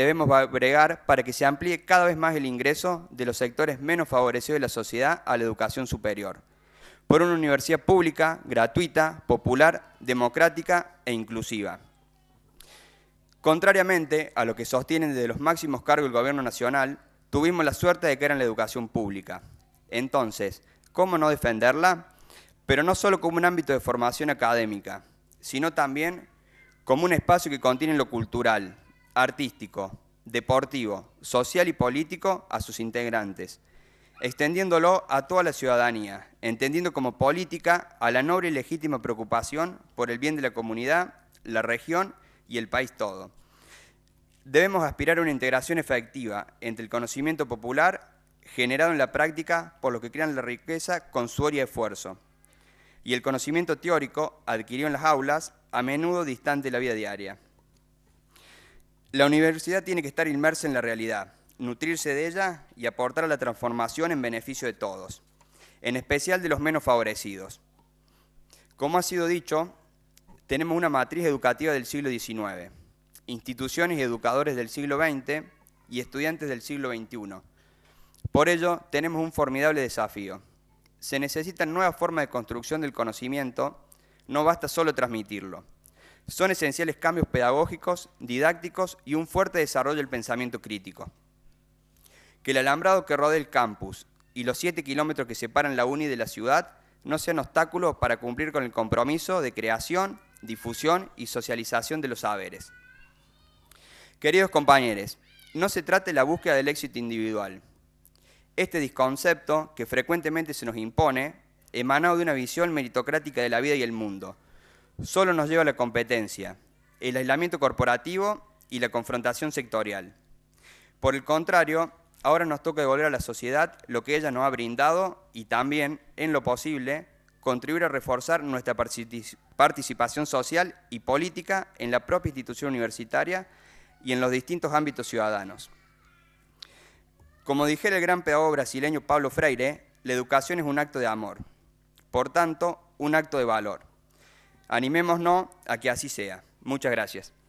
debemos bregar para que se amplíe cada vez más el ingreso de los sectores menos favorecidos de la sociedad a la educación superior, por una universidad pública, gratuita, popular, democrática e inclusiva. Contrariamente a lo que sostienen desde los máximos cargos del Gobierno Nacional, tuvimos la suerte de que en la educación pública. Entonces, ¿cómo no defenderla? Pero no solo como un ámbito de formación académica, sino también como un espacio que contiene lo cultural, artístico, deportivo, social y político a sus integrantes, extendiéndolo a toda la ciudadanía, entendiendo como política a la noble y legítima preocupación por el bien de la comunidad, la región y el país todo. Debemos aspirar a una integración efectiva entre el conocimiento popular generado en la práctica por los que crean la riqueza con suor y esfuerzo, y el conocimiento teórico adquirido en las aulas, a menudo distante de la vida diaria. La universidad tiene que estar inmersa en la realidad, nutrirse de ella y aportar a la transformación en beneficio de todos, en especial de los menos favorecidos. Como ha sido dicho, tenemos una matriz educativa del siglo XIX, instituciones y educadores del siglo XX y estudiantes del siglo XXI. Por ello, tenemos un formidable desafío. Se necesitan nuevas formas de construcción del conocimiento, no basta solo transmitirlo. Son esenciales cambios pedagógicos, didácticos y un fuerte desarrollo del pensamiento crítico. Que el alambrado que rodea el campus y los siete kilómetros que separan la UNI de la ciudad no sean obstáculos para cumplir con el compromiso de creación, difusión y socialización de los saberes. Queridos compañeros, no se trata de la búsqueda del éxito individual. Este disconcepto, que frecuentemente se nos impone, emana de una visión meritocrática de la vida y el mundo, solo nos lleva la competencia, el aislamiento corporativo y la confrontación sectorial. Por el contrario, ahora nos toca devolver a la sociedad lo que ella nos ha brindado y también, en lo posible, contribuir a reforzar nuestra participación social y política en la propia institución universitaria y en los distintos ámbitos ciudadanos. Como dijera el gran pedagogo brasileño Pablo Freire, la educación es un acto de amor, por tanto, un acto de valor. Animémonos a que así sea. Muchas gracias.